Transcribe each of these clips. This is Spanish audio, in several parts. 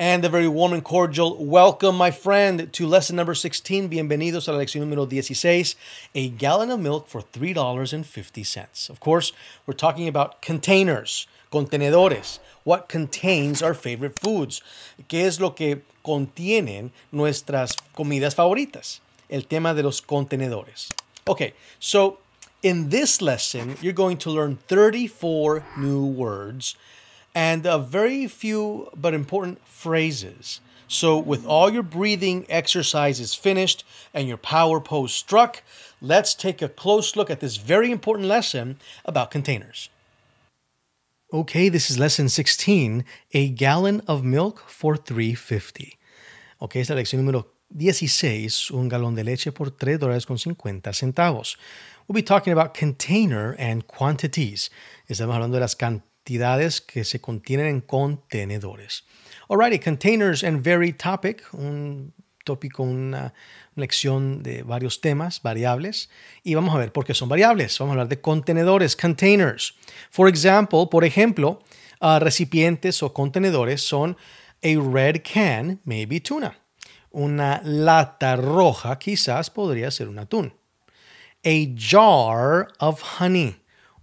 and a very warm and cordial welcome, my friend, to lesson number 16. Bienvenidos a la lección número 16, a gallon of milk for $3.50. Of course, we're talking about containers, contenedores, what contains our favorite foods, qué es lo que contienen nuestras comidas favoritas, el tema de los contenedores. Okay, so in this lesson, you're going to learn 34 new words and a very few but important phrases. So, with all your breathing exercises finished and your power pose struck, let's take a close look at this very important lesson about containers. Okay, this is lesson 16, a gallon of milk for 350. Okay, esta lección número 16, un galón de leche por 3 dólares con 50 centavos. We'll be talking about container and quantities. Estamos hablando de las can que se contienen en contenedores. Alrighty, containers and very topic, un tópico, una lección de varios temas, variables, y vamos a ver por qué son variables. Vamos a hablar de contenedores, containers. For example, por ejemplo, ah, recipientes o contenedores son a red can, maybe tuna. Una lata roja quizás podría ser un atún. A jar of honey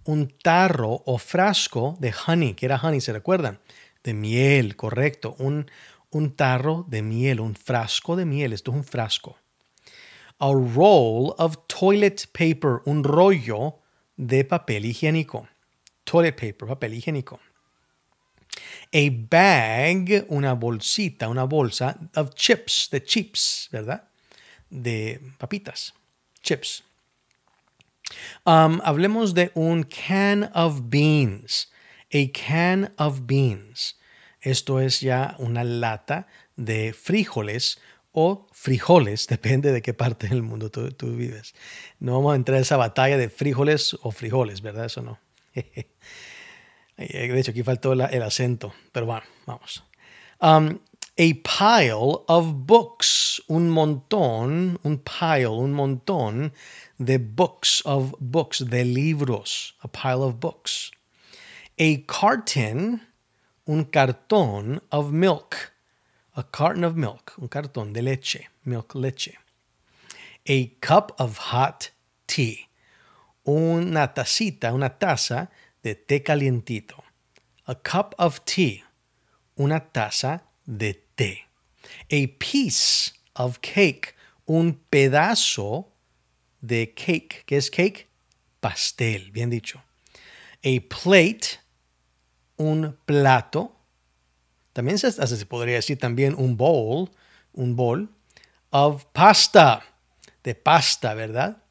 un tarro o frasco de honey, que era honey, ¿se recuerdan? De miel, correcto. Un, un tarro de miel, un frasco de miel, esto es un frasco. A roll of toilet paper, un rollo de papel higiénico. Toilet paper, papel higiénico. A bag, una bolsita, una bolsa of chips, de chips, ¿verdad? De papitas, chips. Um, hablemos de un can of beans. A can of beans. Esto es ya una lata de frijoles o frijoles, depende de qué parte del mundo tú, vives. No vamos a entrar a esa batalla de frijoles o frijoles, ¿verdad? Eso no. Eh, de hecho, aquí faltó el acento, pero bueno, vamos. Um, a pile of books, un montón, un pile, un montón de books of books, de libros, a pile of books. A carton, un cartón of milk, a carton of milk, un cartón de leche, milk leche. A cup of hot tea, una tacita, una taza de té calientito. A cup of tea, una taza de té. A piece of cake, un pedazo de cake. ¿Qué es cake? Pastel, bien dicho. A plate, un plato. También se, podría decir también un bowl, un bowl of pasta, de pasta, ¿verdad?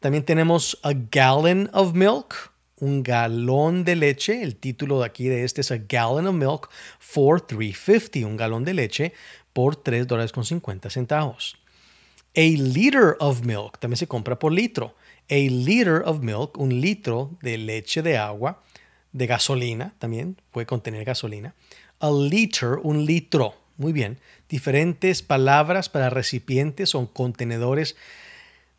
También tenemos a gallon of milk, un galón de leche, el título de aquí de este es A Gallon of Milk for $3.50, un galón de leche por $3.50. dólares con centavos. A liter of milk, también se compra por litro. A liter of milk, un litro de leche de agua, de gasolina también, puede contener gasolina. A liter, un litro, muy bien. Diferentes palabras para recipientes o contenedores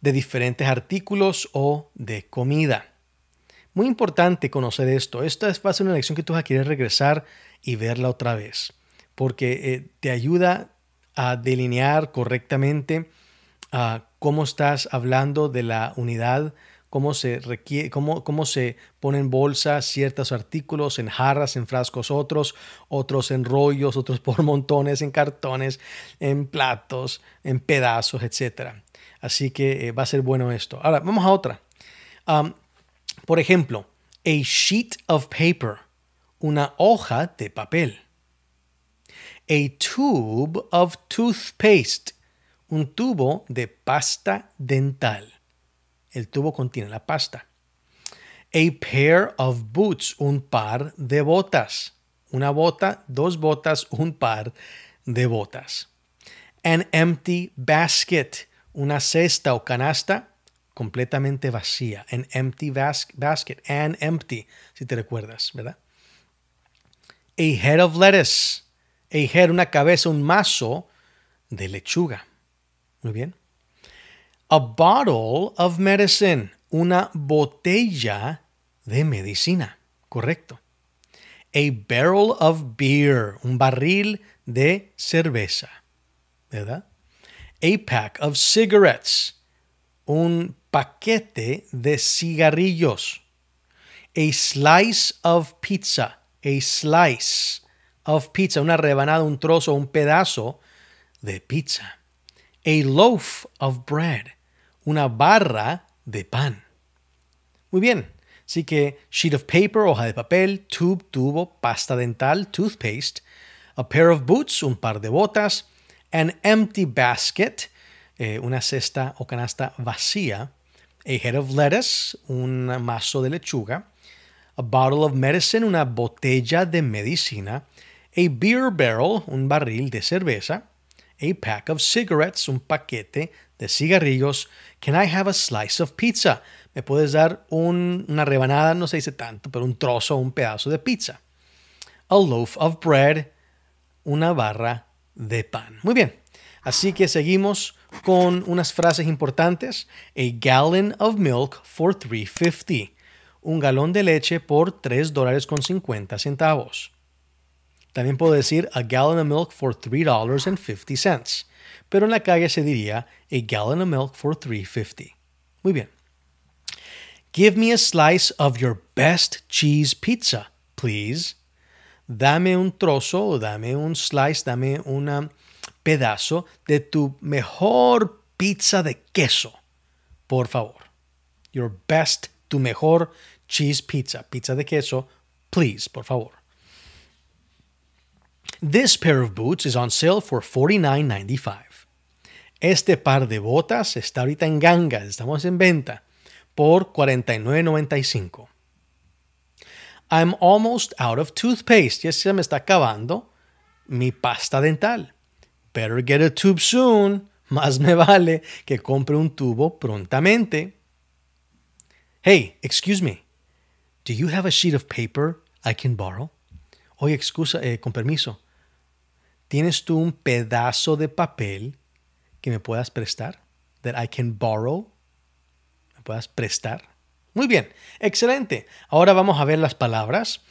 de diferentes artículos o de comida. Muy importante conocer esto. Esta es fácil, una lección que tú vas a querer regresar y verla otra vez, porque eh, te ayuda a delinear correctamente ah, cómo estás hablando de la unidad, cómo se, requiere, cómo, cómo se pone en ciertos artículos, en jarras, en frascos otros, otros en rollos, otros por montones, en cartones, en platos, en pedazos, etcétera. Así que eh, va a ser bueno esto. Ahora, vamos a otra. Por ejemplo, a sheet of paper, una hoja de papel. A tube of toothpaste, un tubo de pasta dental. El tubo contiene la pasta. A pair of boots, un par de botas. Una bota, dos botas, un par de botas. An empty basket, una cesta o canasta completamente vacía, an empty basket, And empty, si te recuerdas, ¿verdad? A head of lettuce, a head, una cabeza, un mazo de lechuga. Muy bien. A bottle of medicine, una botella de medicina, correcto. A barrel of beer, un barril de cerveza, ¿verdad? A pack of cigarettes, un paquete de cigarrillos. A slice of pizza. A slice of pizza. Una rebanada, un trozo, un pedazo de pizza. A loaf of bread. Una barra de pan. Muy bien. Así que sheet of paper, hoja de papel, tube, tubo, pasta dental, toothpaste, a pair of boots, un par de botas, an empty basket, eh, una cesta o canasta vacía, a head of lettuce, un mazo de lechuga, a bottle of medicine, una botella de medicina, a beer barrel, un barril de cerveza, a pack of cigarettes, un paquete de cigarrillos. Can I have a slice of pizza? Me puedes dar una rebanada, no se dice tanto, pero un trozo, un pedazo de pizza. A loaf of bread, una barra de pan. Muy bien. Así que seguimos con unas frases importantes. A gallon of milk for 3.50. Un galón de leche por 3 dólares con 50 centavos. También puedo decir a gallon of milk for $3.50, pero en la calle se diría a gallon of milk for $3.50. Muy bien. Give me a slice of your best cheese pizza, please. Dame un trozo o dame un slice, dame una pedazo de tu mejor pizza de queso. Por favor. Your best, tu mejor cheese pizza, pizza de queso, please, por favor. This pair of boots is on sale for $49.95. Este par de botas está ahorita en ganga. estamos en venta, por $49.95. I'm almost out of toothpaste. Ya se me está acabando mi pasta dental. Better get a tube soon. Más me vale que compre un tubo prontamente. Hey, excuse me. Do you have a sheet of paper I can borrow? Oye, excusa, eh, con permiso. ¿Tienes tú un pedazo de papel que me puedas prestar? That I can borrow. ¿Me puedas prestar? Muy bien, excelente. Ahora vamos a ver las palabras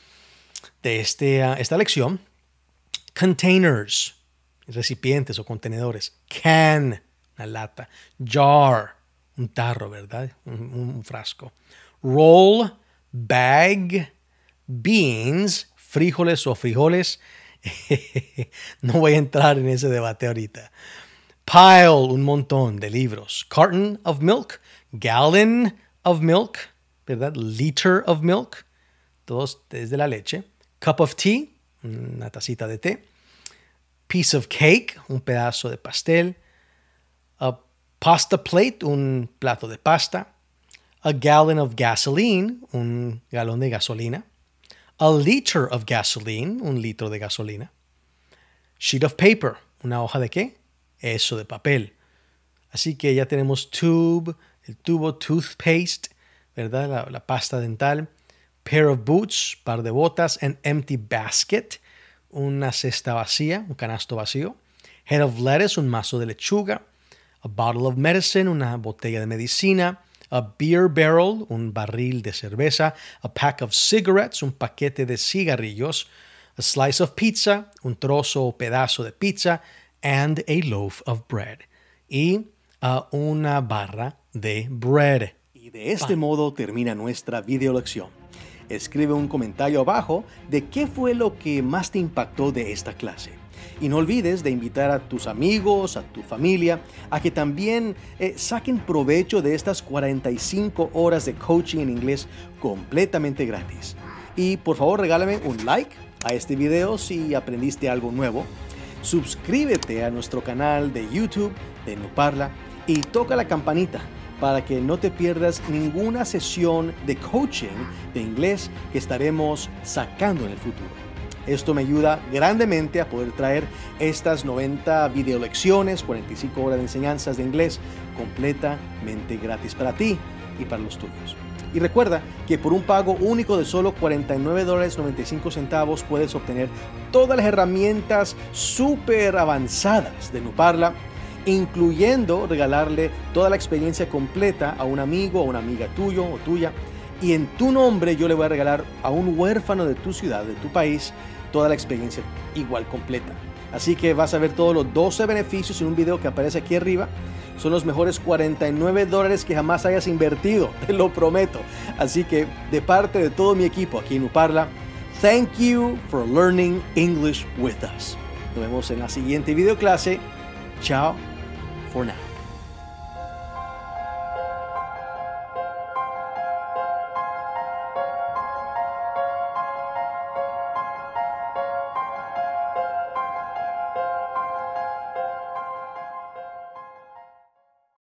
de este, ah, esta lección. Containers recipientes o contenedores. Can, una lata. Jar, un tarro, ¿verdad? Un, frasco. Roll, bag, beans, frijoles o frijoles. no voy a entrar en ese debate ahorita. Pile, un montón de libros. Carton of milk, gallon of milk, ¿verdad? Liter of milk, todos desde la leche. Cup of tea, una tacita de té piece of cake, un pedazo de pastel, a pasta plate, un plato de pasta, a gallon of gasoline, un galón de gasolina, a liter of gasoline, un litro de gasolina, sheet of paper, una hoja de qué? Eso de papel. Así que ya tenemos tube, el tubo, toothpaste, ¿verdad? La, pasta dental, pair of boots, par de botas, an empty basket, una cesta vacía, un canasto vacío, head of lettuce, un mazo de lechuga, a bottle of medicine, una botella de medicina, a beer barrel, un barril de cerveza, a pack of cigarettes, un paquete de cigarrillos, a slice of pizza, un trozo o pedazo de pizza, and a loaf of bread. Y una barra de bread. Y de este modo termina nuestra videolección. Escribe un comentario abajo de qué fue lo que más te impactó de esta clase. Y no olvides de invitar a tus amigos, a tu familia, a que también eh, saquen provecho de estas 45 horas de coaching en inglés completamente gratis. Y por favor regálame un like a este video si aprendiste algo nuevo. Suscríbete a nuestro canal de YouTube de Nuparla y toca la campanita para que no te pierdas ninguna sesión de coaching de inglés que estaremos sacando en el futuro. Esto me ayuda grandemente a poder traer estas 90 videolecciones, 45 horas de enseñanzas de inglés completamente gratis para ti y para los tuyos. Y recuerda que por un pago único de solo $49.95 puedes obtener todas las herramientas súper avanzadas de Nuparla incluyendo regalarle toda la experiencia completa a un amigo, a una amiga tuyo o tuya. Y en tu nombre yo le voy a regalar a un huérfano de tu ciudad, de tu país, toda la experiencia igual completa. Así que vas a ver todos los 12 beneficios en un video que aparece aquí arriba. Son los mejores 49 dólares que jamás hayas invertido, te lo prometo. Así que de parte de todo mi equipo aquí en Uparla, thank you for learning English with us. Nos vemos en la siguiente video clase. Chao. for now.